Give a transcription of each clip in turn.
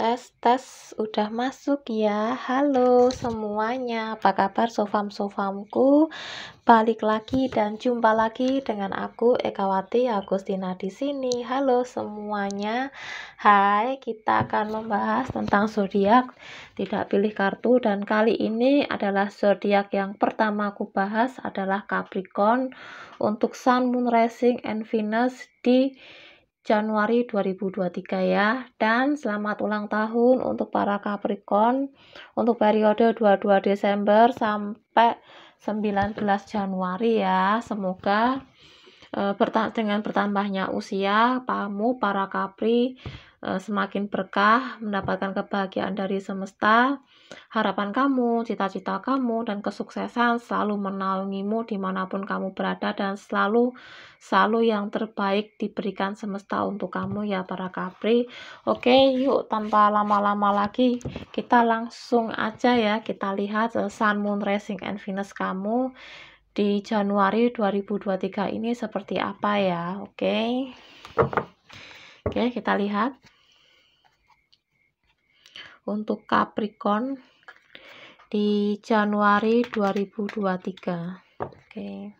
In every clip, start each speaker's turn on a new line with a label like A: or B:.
A: Tes, tes, udah masuk ya. Halo semuanya, apa kabar sofam-sofamku? Balik lagi dan jumpa lagi dengan aku Ekawati Agustina di sini. Halo semuanya. Hai, kita akan membahas tentang zodiak tidak pilih kartu dan kali ini adalah zodiak yang pertama aku bahas adalah Capricorn untuk Sun Moon Rising and Venus di Januari 2023 ya. Dan selamat ulang tahun untuk para Capricorn untuk periode 22 Desember sampai 19 Januari ya. Semoga eh, dengan bertambahnya usia kamu para Capri Eh, semakin berkah, mendapatkan kebahagiaan dari semesta. Harapan kamu, cita-cita kamu, dan kesuksesan selalu menaungimu dimanapun kamu berada dan selalu selalu yang terbaik diberikan semesta untuk kamu ya para Capri. Oke, yuk tanpa lama-lama lagi kita langsung aja ya kita lihat eh, Sun Moon Rising and Venus kamu di Januari 2023 ini seperti apa ya. Oke. Okay. Oke, kita lihat. Untuk Capricorn di Januari 2023. Oke.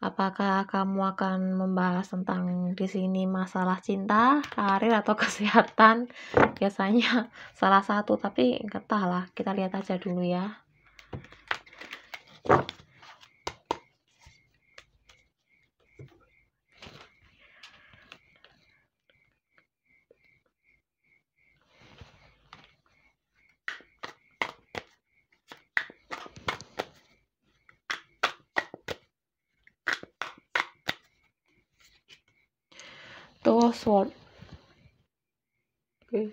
A: Apakah kamu akan membahas tentang di sini masalah cinta, karir atau kesehatan? Biasanya salah satu, tapi enggak lah. Kita lihat aja dulu ya. first one okay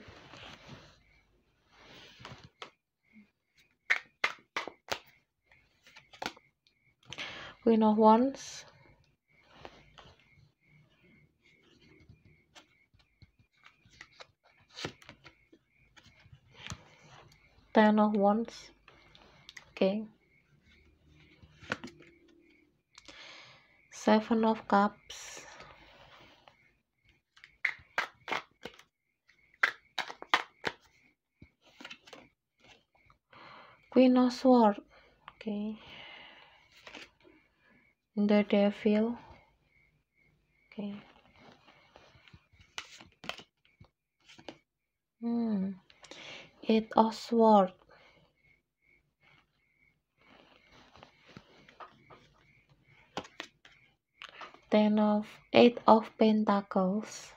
A: queen of wands ten of wands okay seven of cups Albino sword. Okay. The devil. Okay. Hmm. It of sword. Ten of eight of pentacles.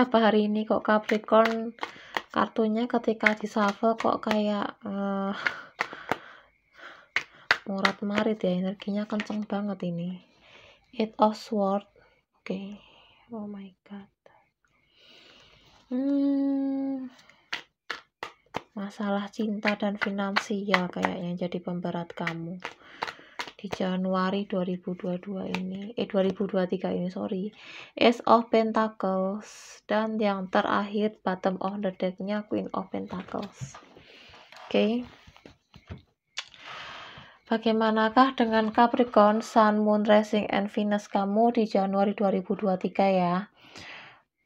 A: kenapa hari ini kok Capricorn kartunya ketika di shuffle kok kayak uh, eh, murat marit ya energinya kenceng banget ini it of sword oke okay. oh my god hmm masalah cinta dan finansial kayaknya jadi pemberat kamu di Januari 2022 ini eh 2023 ini sorry Ace of Pentacles dan yang terakhir bottom of the decknya Queen of Pentacles oke okay. Bagaimanakah dengan Capricorn, Sun, Moon, Rising, and Venus kamu di Januari 2023 ya?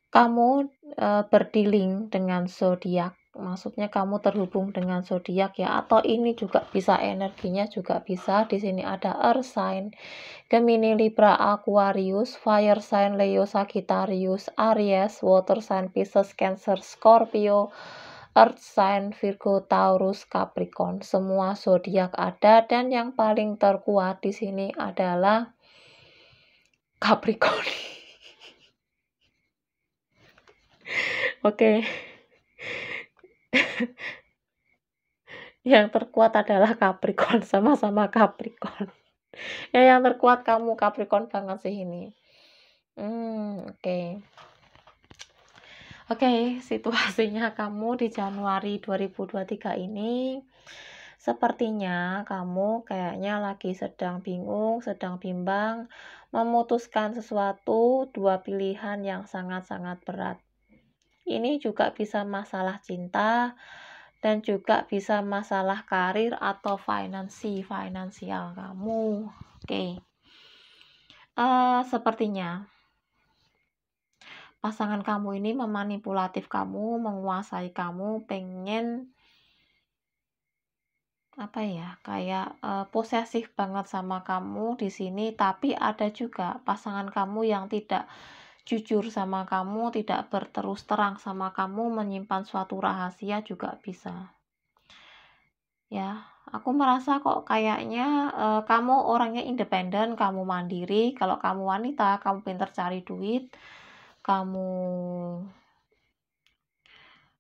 A: Kamu uh, berdealing dengan zodiak maksudnya kamu terhubung dengan zodiak ya atau ini juga bisa energinya juga bisa di sini ada earth sign Gemini Libra Aquarius fire sign Leo Sagittarius Aries water sign Pisces Cancer Scorpio Earth sign Virgo Taurus Capricorn semua zodiak ada dan yang paling terkuat di sini adalah Capricorn Oke okay. yang terkuat adalah Capricorn sama-sama Capricorn ya yang terkuat kamu Capricorn banget sih ini hmm oke okay. oke okay, situasinya kamu di Januari 2023 ini sepertinya kamu kayaknya lagi sedang bingung sedang bimbang memutuskan sesuatu dua pilihan yang sangat-sangat berat ini juga bisa masalah cinta dan juga bisa masalah karir atau finansi finansial kamu. Oke. Okay. Uh, eh, sepertinya pasangan kamu ini memanipulatif kamu, menguasai kamu, pengen apa ya kayak uh, posesif banget sama kamu di sini tapi ada juga pasangan kamu yang tidak jujur sama kamu, tidak berterus terang sama kamu, menyimpan suatu rahasia juga bisa. Ya, aku merasa kok kayaknya e, kamu orangnya independen, kamu mandiri. Kalau kamu wanita, kamu pintar cari duit, kamu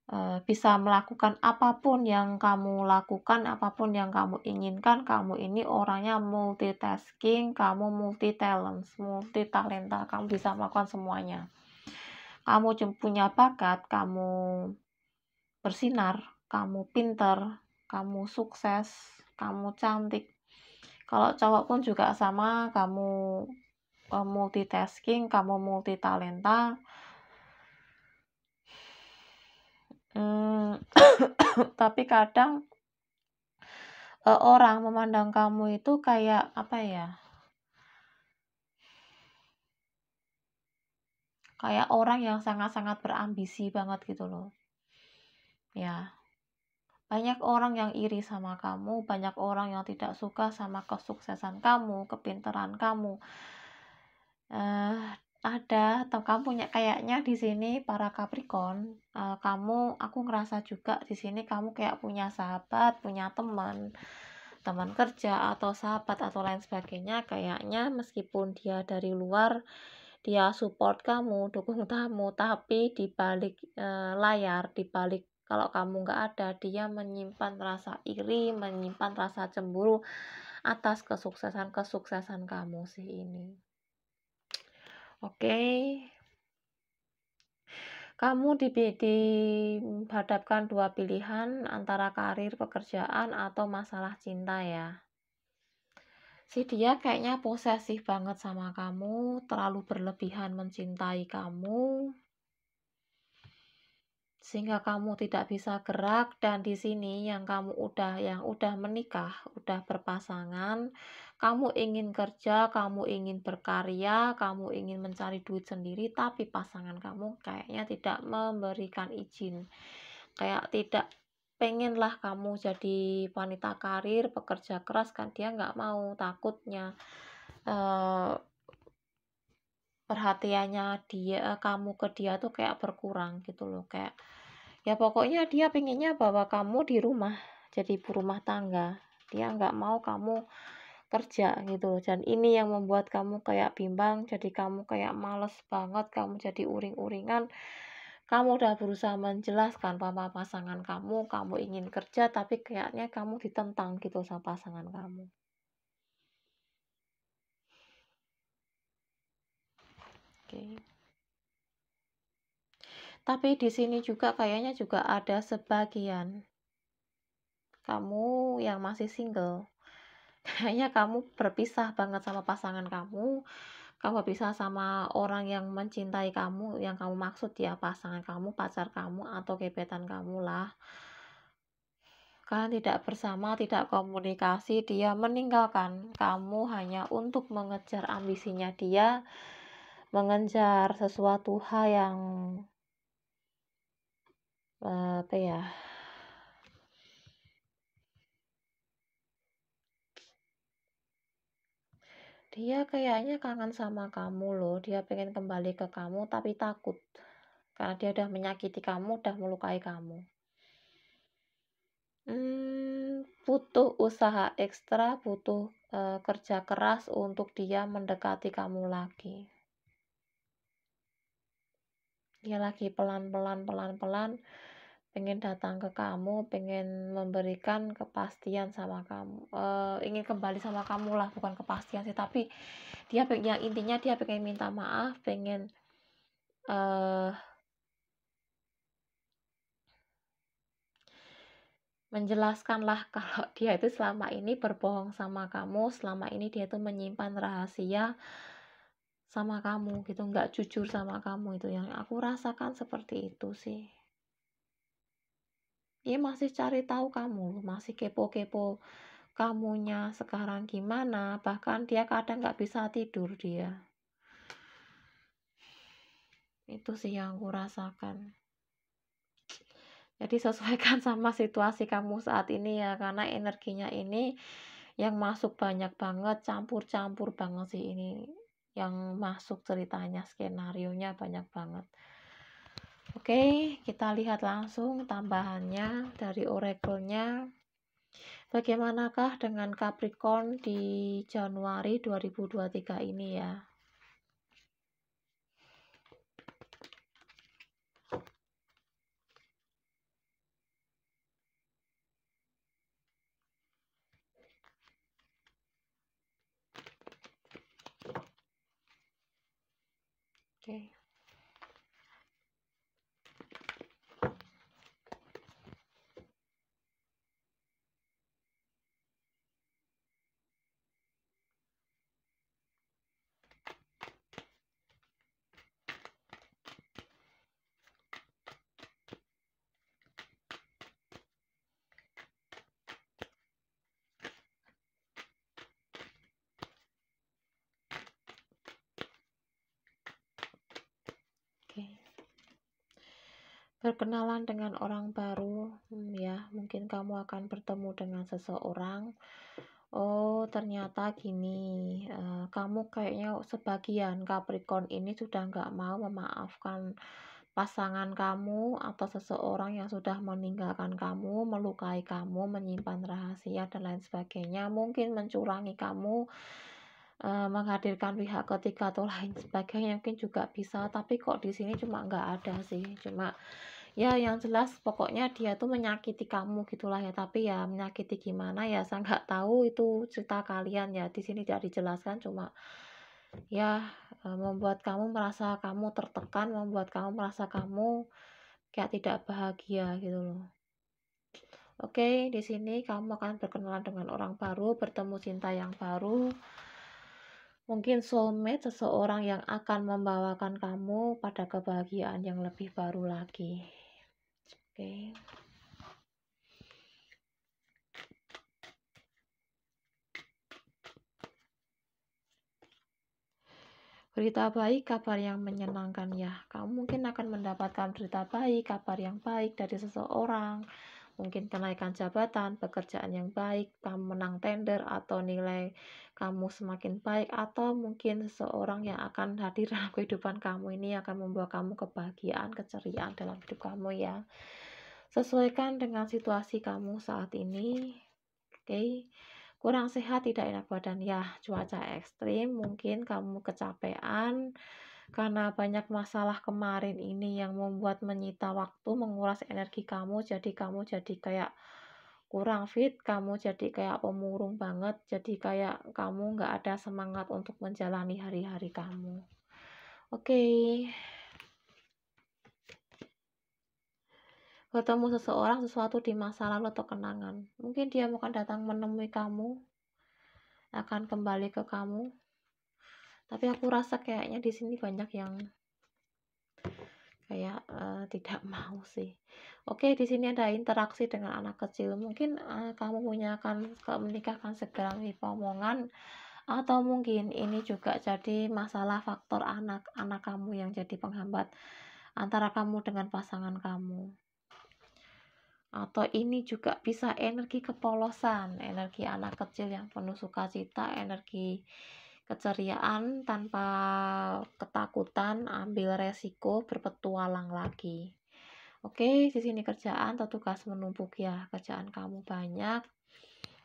A: Eh, bisa melakukan apapun yang kamu lakukan, apapun yang kamu inginkan. Kamu ini orangnya multitasking, kamu multi talent, multi talenta. Kamu bisa melakukan semuanya. Kamu punya bakat, kamu bersinar, kamu pinter, kamu sukses, kamu cantik. Kalau cowok pun juga sama, kamu eh, multitasking, kamu multi talenta, Hmm, tapi kadang uh, orang memandang kamu itu kayak apa ya? Kayak orang yang sangat-sangat berambisi banget gitu loh. Ya. Banyak orang yang iri sama kamu, banyak orang yang tidak suka sama kesuksesan kamu, kepinteran kamu. Uh, ada atau kamu punya kayaknya di sini para Capricorn, uh, kamu aku ngerasa juga di sini kamu kayak punya sahabat, punya teman, teman kerja atau sahabat atau lain sebagainya kayaknya meskipun dia dari luar dia support kamu, dukung kamu, tapi di balik uh, layar, di balik kalau kamu nggak ada, dia menyimpan rasa iri, menyimpan rasa cemburu atas kesuksesan-kesuksesan kamu sih ini. Oke. Kamu di, dihadapkan dua pilihan antara karir pekerjaan atau masalah cinta ya. Si dia kayaknya posesif banget sama kamu, terlalu berlebihan mencintai kamu. Sehingga kamu tidak bisa gerak dan di sini yang kamu udah yang udah menikah, udah berpasangan, kamu ingin kerja, kamu ingin berkarya, kamu ingin mencari duit sendiri, tapi pasangan kamu kayaknya tidak memberikan izin. Kayak tidak pengenlah kamu jadi wanita karir, pekerja keras kan dia nggak mau takutnya. Uh, perhatiannya dia eh, kamu ke dia tuh kayak berkurang gitu loh kayak ya pokoknya dia pengennya bawa kamu di rumah jadi ibu rumah tangga dia nggak mau kamu kerja gitu loh dan ini yang membuat kamu kayak bimbang jadi kamu kayak males banget kamu jadi uring-uringan kamu udah berusaha menjelaskan sama pasangan kamu kamu ingin kerja tapi kayaknya kamu ditentang gitu sama pasangan kamu oke tapi di sini juga kayaknya juga ada sebagian kamu yang masih single kayaknya kamu berpisah banget sama pasangan kamu kamu bisa sama orang yang mencintai kamu yang kamu maksud ya pasangan kamu pacar kamu atau gebetan kamu lah kalian tidak bersama tidak komunikasi dia meninggalkan kamu hanya untuk mengejar ambisinya dia mengejar sesuatu hal yang eh, apa ya Dia kayaknya kangen sama kamu loh. Dia pengen kembali ke kamu tapi takut. Karena dia udah menyakiti kamu, udah melukai kamu. Hmm, butuh usaha ekstra, butuh uh, kerja keras untuk dia mendekati kamu lagi. Dia lagi pelan-pelan, pelan-pelan pengen datang ke kamu, pengen memberikan kepastian sama kamu, e, ingin kembali sama kamu lah, bukan kepastian sih, tapi dia pengen, yang intinya dia pengen minta maaf, pengen e, eh, menjelaskanlah kalau dia itu selama ini berbohong sama kamu, selama ini dia itu menyimpan rahasia sama kamu gitu, nggak jujur sama kamu itu yang aku rasakan seperti itu sih dia masih cari tahu kamu masih kepo-kepo kamunya sekarang gimana bahkan dia kadang nggak bisa tidur dia itu sih yang aku rasakan jadi sesuaikan sama situasi kamu saat ini ya karena energinya ini yang masuk banyak banget campur-campur banget sih ini yang masuk ceritanya skenario nya banyak banget Oke, kita lihat langsung tambahannya dari oracle-nya. Bagaimanakah dengan Capricorn di Januari 2023 ini ya? berkenalan dengan orang baru hmm, ya mungkin kamu akan bertemu dengan seseorang oh ternyata gini uh, kamu kayaknya sebagian Capricorn ini sudah nggak mau memaafkan pasangan kamu atau seseorang yang sudah meninggalkan kamu, melukai kamu, menyimpan rahasia dan lain sebagainya, mungkin mencurangi kamu, e, menghadirkan pihak ketiga atau lain sebagainya mungkin juga bisa, tapi kok di sini cuma nggak ada sih, cuma ya yang jelas pokoknya dia tuh menyakiti kamu gitulah ya tapi ya menyakiti gimana ya saya nggak tahu itu cerita kalian ya di sini tidak dijelaskan cuma ya e, membuat kamu merasa kamu tertekan membuat kamu merasa kamu kayak tidak bahagia gitu loh oke di sini kamu akan berkenalan dengan orang baru bertemu cinta yang baru mungkin soulmate seseorang yang akan membawakan kamu pada kebahagiaan yang lebih baru lagi. Berita baik, kabar yang menyenangkan ya. Kamu mungkin akan mendapatkan berita baik, kabar yang baik dari seseorang, mungkin kenaikan jabatan, pekerjaan yang baik, kamu menang tender atau nilai kamu semakin baik atau mungkin seseorang yang akan hadir dalam kehidupan kamu ini akan membawa kamu kebahagiaan, keceriaan dalam hidup kamu ya. Sesuaikan dengan situasi kamu saat ini. Oke. Okay? Kurang sehat, tidak enak badan ya, cuaca ekstrim, mungkin kamu kecapean, karena banyak masalah kemarin ini yang membuat menyita waktu, menguras energi kamu, jadi kamu jadi kayak kurang fit, kamu jadi kayak pemurung banget, jadi kayak kamu nggak ada semangat untuk menjalani hari-hari kamu. Oke. Okay. Bertemu seseorang sesuatu di masa lalu atau kenangan. Mungkin dia akan datang menemui kamu, akan kembali ke kamu, tapi aku rasa kayaknya di sini banyak yang kayak uh, tidak mau sih. Oke, di sini ada interaksi dengan anak kecil. Mungkin uh, kamu punya akan menikahkan segera di pomongan atau mungkin ini juga jadi masalah faktor anak-anak kamu yang jadi penghambat antara kamu dengan pasangan kamu. Atau ini juga bisa energi kepolosan, energi anak kecil yang penuh sukacita, energi keceriaan tanpa ketakutan, ambil resiko, berpetualang lagi. Oke, di sini kerjaan atau tugas menumpuk ya. Kerjaan kamu banyak.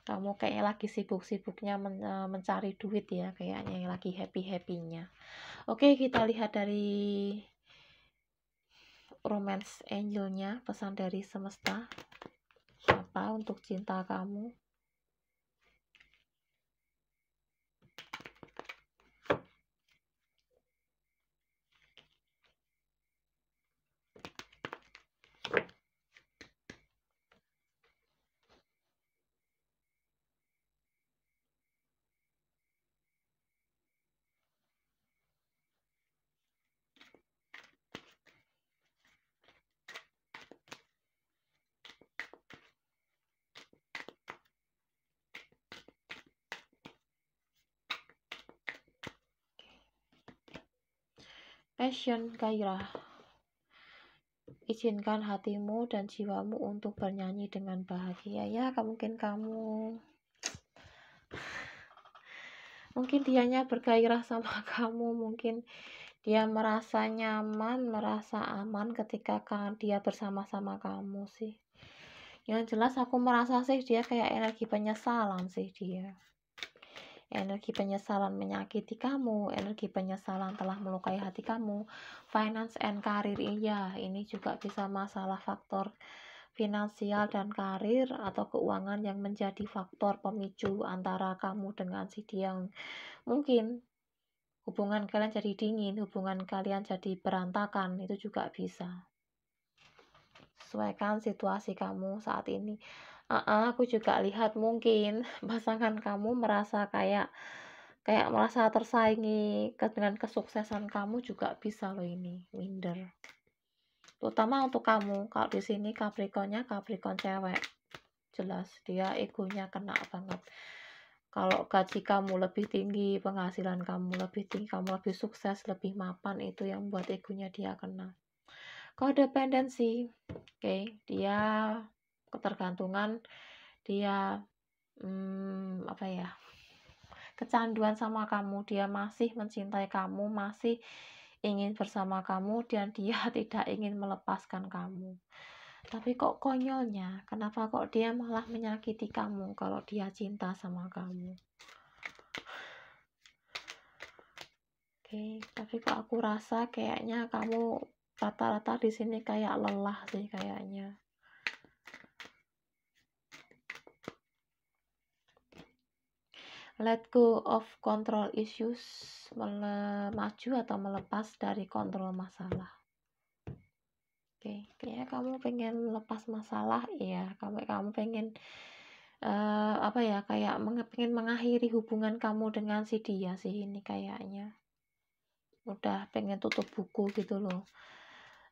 A: Kamu kayaknya lagi sibuk-sibuknya men e, mencari duit ya, kayaknya yang lagi happy-happynya. Oke, kita lihat dari romance angelnya, pesan dari semesta. Apa untuk cinta kamu? Asian Kaira Izinkan hatimu dan jiwamu untuk bernyanyi dengan bahagia ya mungkin kamu mungkin dianya bergairah sama kamu mungkin dia merasa nyaman merasa aman ketika dia bersama-sama kamu sih yang jelas aku merasa sih dia kayak energi penyesalan sih dia energi penyesalan menyakiti kamu, energi penyesalan telah melukai hati kamu, finance and karir iya, ini juga bisa masalah faktor finansial dan karir atau keuangan yang menjadi faktor pemicu antara kamu dengan si dia mungkin hubungan kalian jadi dingin, hubungan kalian jadi berantakan, itu juga bisa menyesuaikan situasi kamu saat ini. Uh-uh, aku juga lihat mungkin pasangan kamu merasa kayak kayak merasa tersaingi dengan kesuksesan kamu juga bisa loh ini minder terutama untuk kamu kalau di sini Capricornnya Capricorn cewek jelas dia egonya kena banget kalau gaji kamu lebih tinggi penghasilan kamu lebih tinggi kamu lebih sukses lebih mapan itu yang buat egonya dia kena kodependensi oke okay, dia ketergantungan dia hmm, apa ya kecanduan sama kamu dia masih mencintai kamu masih ingin bersama kamu dan dia tidak ingin melepaskan kamu tapi kok konyolnya kenapa kok dia malah menyakiti kamu kalau dia cinta sama kamu oke okay, tapi kok aku rasa kayaknya kamu rata-rata di sini kayak lelah sih kayaknya let go of control issues melaju atau melepas dari kontrol masalah oke okay. kayaknya kamu pengen lepas masalah iya. kamu kamu pengen uh, apa ya kayak menge pengen mengakhiri hubungan kamu dengan si dia sih ini kayaknya udah pengen tutup buku gitu loh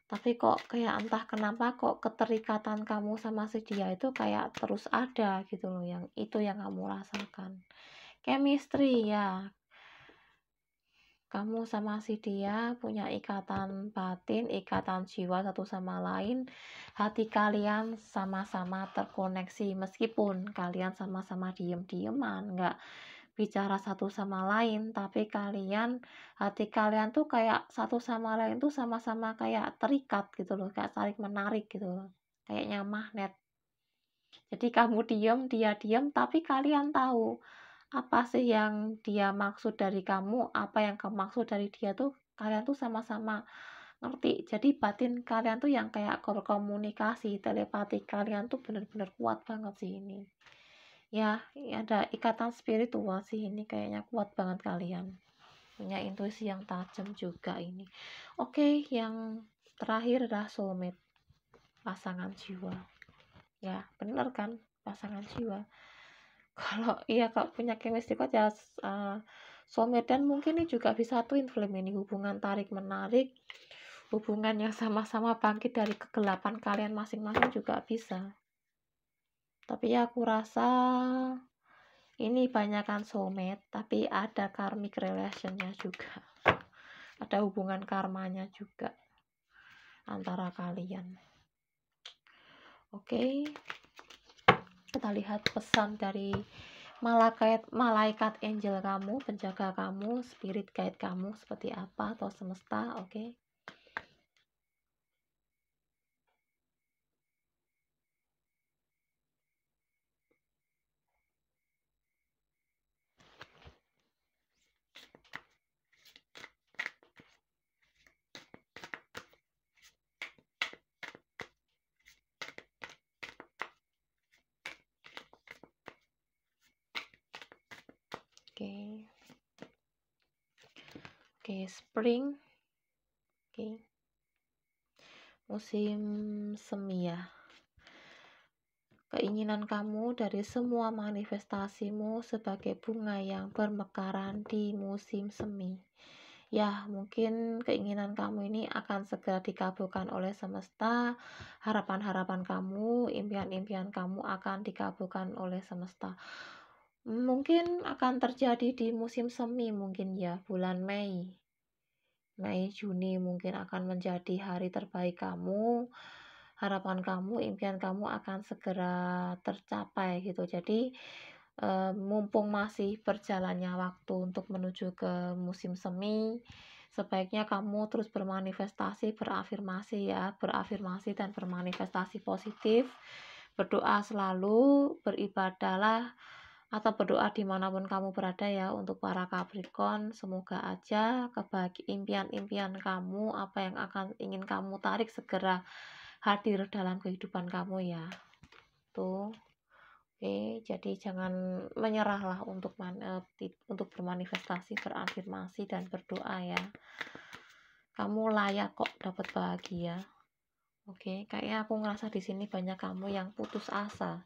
A: tapi kok kayak entah kenapa kok keterikatan kamu sama si dia itu kayak terus ada gitu loh yang itu yang kamu rasakan chemistry ya kamu sama si dia punya ikatan batin, ikatan jiwa satu sama lain. Hati kalian sama-sama terkoneksi meskipun kalian sama-sama diem-dieman, nggak bicara satu sama lain, tapi kalian hati kalian tuh kayak satu sama lain tuh sama-sama kayak terikat gitu loh, kayak tarik menarik gitu loh, kayaknya magnet. Jadi kamu diem dia diem tapi kalian tahu apa sih yang dia maksud dari kamu, apa yang kamu maksud dari dia tuh kalian tuh sama-sama ngerti. Jadi batin kalian tuh yang kayak berkomunikasi, telepati kalian tuh bener-bener kuat banget sih ini ya ada ikatan spiritual sih ini kayaknya kuat banget kalian punya intuisi yang tajam juga ini oke okay, yang terakhir adalah soulmate pasangan jiwa ya bener kan pasangan jiwa kalau iya kalau punya chemistry kuat ya uh, soulmate dan mungkin ini juga bisa twin flame ini hubungan tarik menarik hubungan yang sama-sama bangkit dari kegelapan kalian masing-masing juga bisa tapi aku rasa ini banyakkan soulmate tapi ada karmic relationnya juga ada hubungan karmanya juga antara kalian oke okay. kita lihat pesan dari malaikat malaikat angel kamu penjaga kamu spirit guide kamu seperti apa atau semesta oke okay. okay. oke okay, spring oke okay. musim semi ya keinginan kamu dari semua manifestasimu sebagai bunga yang bermekaran di musim semi. Ya, mungkin keinginan kamu ini akan segera dikabulkan oleh semesta. Harapan-harapan kamu, impian-impian kamu akan dikabulkan oleh semesta. Mungkin akan terjadi di musim semi mungkin ya, bulan Mei. Mei Juni mungkin akan menjadi hari terbaik kamu. Harapan kamu, impian kamu akan segera tercapai gitu. Jadi e, mumpung masih berjalannya waktu untuk menuju ke musim semi, sebaiknya kamu terus bermanifestasi, berafirmasi ya, berafirmasi dan bermanifestasi positif. Berdoa selalu, beribadahlah atau berdoa dimanapun kamu berada ya untuk para Capricorn semoga aja kebagi impian-impian kamu apa yang akan ingin kamu tarik segera hadir dalam kehidupan kamu ya tuh Oke, jadi jangan menyerahlah untuk man, eh, untuk bermanifestasi, berafirmasi dan berdoa ya. Kamu layak kok dapat bahagia. Oke, kayaknya aku ngerasa di sini banyak kamu yang putus asa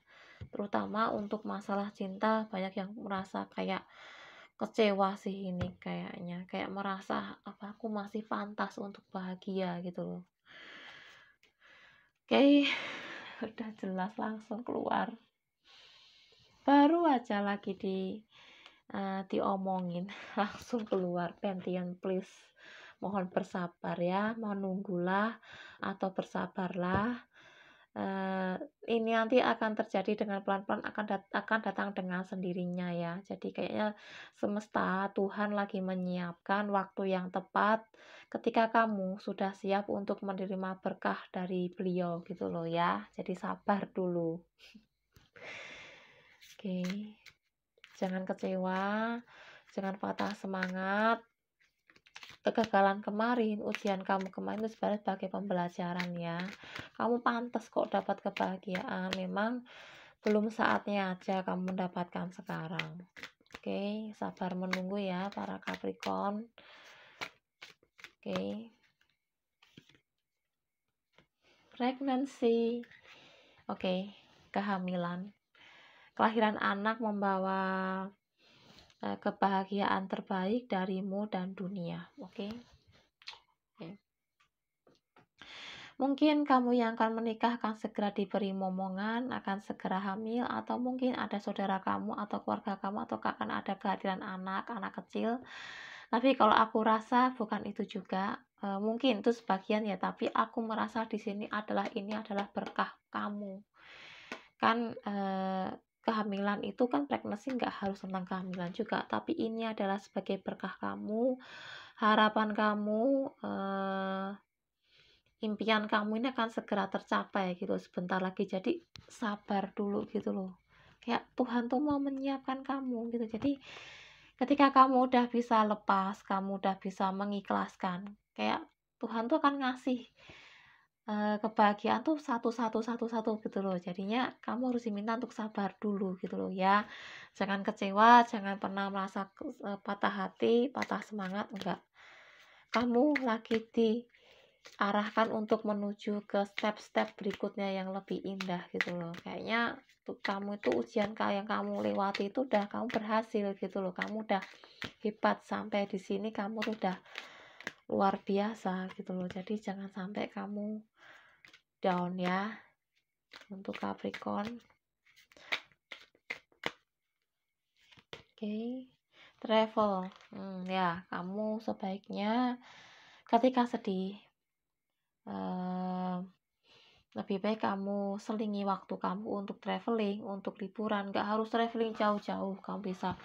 A: terutama untuk masalah cinta banyak yang merasa kayak kecewa sih ini kayaknya kayak merasa apa aku masih pantas untuk bahagia gitu loh oke okay. udah jelas langsung keluar baru aja lagi di uh, diomongin langsung keluar pentian please mohon bersabar ya menunggulah atau bersabarlah uh, ini nanti akan terjadi dengan pelan-pelan akan dat akan datang dengan sendirinya ya. Jadi kayaknya semesta Tuhan lagi menyiapkan waktu yang tepat ketika kamu sudah siap untuk menerima berkah dari beliau gitu loh ya. Jadi sabar dulu. Oke. Okay. Jangan kecewa, jangan patah semangat kegagalan kemarin, ujian kamu kemarin itu sebenarnya sebagai pembelajaran ya. Kamu pantas kok dapat kebahagiaan. Memang belum saatnya aja kamu mendapatkan sekarang. Oke, sabar menunggu ya para Capricorn. Oke. Pregnancy. Oke, kehamilan. Kelahiran anak membawa Eh, kebahagiaan terbaik darimu dan dunia. Oke. Okay? Okay. Mungkin kamu yang akan menikah akan segera diberi momongan, akan segera hamil, atau mungkin ada saudara kamu atau keluarga kamu atau akan ada kehadiran anak, anak kecil. Tapi kalau aku rasa bukan itu juga. E, mungkin itu sebagian ya, tapi aku merasa di sini adalah ini adalah berkah kamu. Kan e, kehamilan itu kan pregnancy nggak harus tentang kehamilan juga tapi ini adalah sebagai berkah kamu harapan kamu uh, impian kamu ini akan segera tercapai gitu sebentar lagi jadi sabar dulu gitu loh kayak Tuhan tuh mau menyiapkan kamu gitu jadi ketika kamu udah bisa lepas kamu udah bisa mengikhlaskan kayak Tuhan tuh akan ngasih kebahagiaan tuh satu satu satu satu gitu loh jadinya kamu harus diminta untuk sabar dulu gitu loh ya jangan kecewa jangan pernah merasa e, patah hati patah semangat enggak kamu lagi diarahkan untuk menuju ke step-step berikutnya yang lebih indah gitu loh kayaknya tuh, kamu itu ujian yang kamu lewati itu udah kamu berhasil gitu loh kamu udah hebat sampai di sini kamu udah luar biasa gitu loh jadi jangan sampai kamu down ya untuk Capricorn oke okay. travel hmm, ya kamu sebaiknya ketika sedih uh, lebih baik kamu selingi waktu kamu untuk traveling untuk liburan gak harus traveling jauh-jauh kamu bisa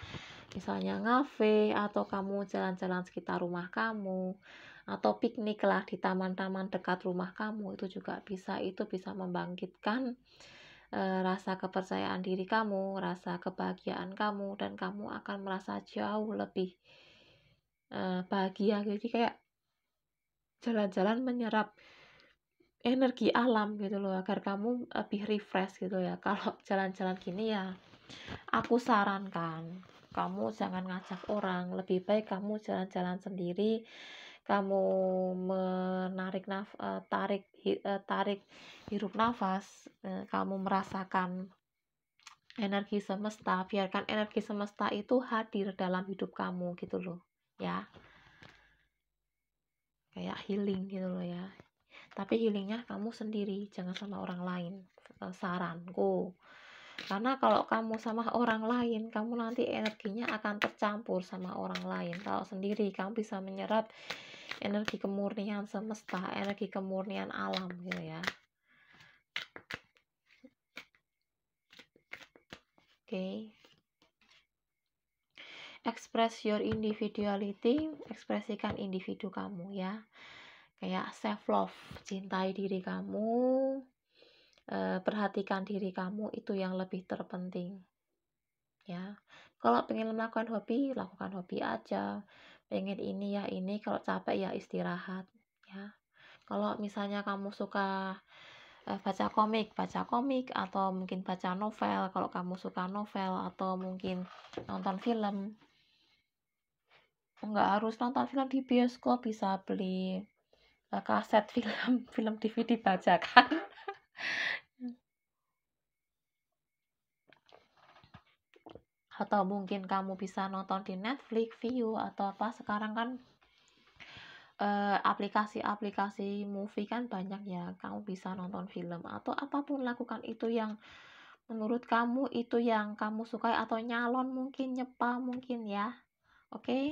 A: misalnya ngafe atau kamu jalan-jalan sekitar rumah kamu atau piknik lah di taman-taman dekat rumah kamu itu juga bisa itu bisa membangkitkan e, rasa kepercayaan diri kamu, rasa kebahagiaan kamu dan kamu akan merasa jauh lebih e, bahagia jadi kayak jalan-jalan menyerap energi alam gitu loh agar kamu lebih refresh gitu ya kalau jalan-jalan gini ya aku sarankan kamu jangan ngajak orang lebih baik kamu jalan-jalan sendiri kamu menarik naf eh, tarik hi eh, tarik hirup nafas eh, kamu merasakan energi semesta biarkan energi semesta itu hadir dalam hidup kamu gitu loh ya kayak healing gitu loh ya tapi healingnya kamu sendiri jangan sama orang lain saranku karena kalau kamu sama orang lain kamu nanti energinya akan tercampur sama orang lain kalau sendiri kamu bisa menyerap energi kemurnian semesta energi kemurnian alam gitu ya oke okay. express your individuality ekspresikan individu kamu ya kayak self love cintai diri kamu Eh, perhatikan diri kamu itu yang lebih terpenting ya kalau pengen melakukan hobi lakukan hobi aja pengen ini ya ini kalau capek ya istirahat ya kalau misalnya kamu suka eh, baca komik baca komik atau mungkin baca novel kalau kamu suka novel atau mungkin nonton film nggak harus nonton film di bioskop bisa beli eh, kaset film film DVD bajakan atau mungkin kamu bisa nonton di Netflix, view atau apa sekarang kan eh, aplikasi-aplikasi uh, movie kan banyak ya kamu bisa nonton film atau apapun lakukan itu yang menurut kamu itu yang kamu sukai atau nyalon mungkin nyepa mungkin ya oke okay?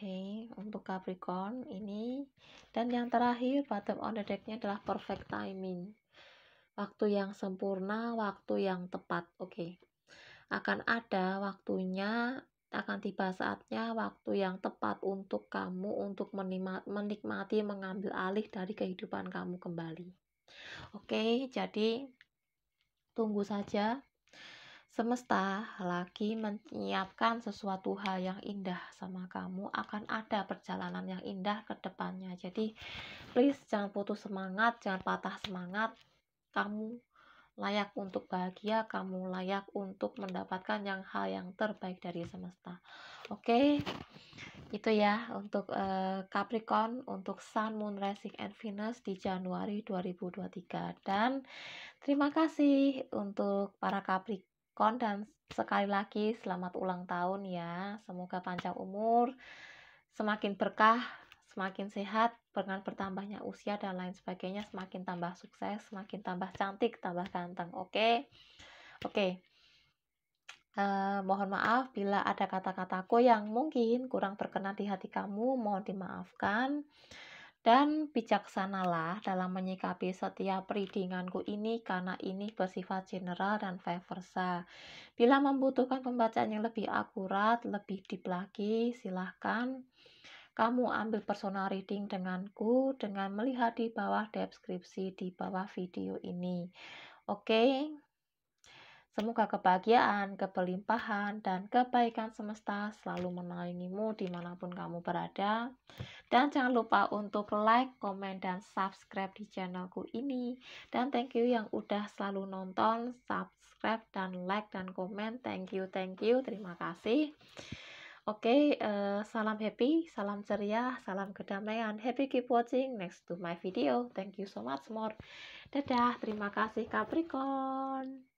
A: Oke, okay, untuk Capricorn ini dan yang terakhir bottom on the decknya adalah perfect timing. Waktu yang sempurna, waktu yang tepat. Oke. Okay akan ada waktunya, akan tiba saatnya waktu yang tepat untuk kamu untuk menikmati mengambil alih dari kehidupan kamu kembali. Oke, jadi tunggu saja. Semesta lagi menyiapkan sesuatu hal yang indah sama kamu akan ada perjalanan yang indah ke depannya. Jadi please jangan putus semangat, jangan patah semangat. Kamu layak untuk bahagia, kamu layak untuk mendapatkan yang hal yang terbaik dari semesta. Oke. Okay? Itu ya untuk uh, Capricorn untuk Sun, Moon, Rising and Venus di Januari 2023. Dan terima kasih untuk para Capricorn dan sekali lagi selamat ulang tahun ya. Semoga panjang umur, semakin berkah semakin sehat dengan bertambahnya usia dan lain sebagainya semakin tambah sukses semakin tambah cantik tambah ganteng oke okay? oke okay. Uh, eh, mohon maaf bila ada kata-kataku yang mungkin kurang berkenan di hati kamu, mohon dimaafkan. Dan bijaksanalah dalam menyikapi setiap readinganku ini karena ini bersifat general dan vice versa. Bila membutuhkan pembacaan yang lebih akurat, lebih deep lagi, silahkan. Kamu ambil personal reading denganku dengan melihat di bawah deskripsi di bawah video ini. Oke. Okay? Semoga kebahagiaan, keberlimpahan, dan kebaikan semesta selalu menaungimu dimanapun kamu berada. Dan jangan lupa untuk like, komen, dan subscribe di channelku ini. Dan thank you yang udah selalu nonton, subscribe, dan like, dan komen. Thank you, thank you. Terima kasih. Oke, okay, uh, eh, salam happy, salam ceria, salam kedamaian. Happy keep watching next to my video. Thank you so much more. Dadah, terima kasih Capricorn.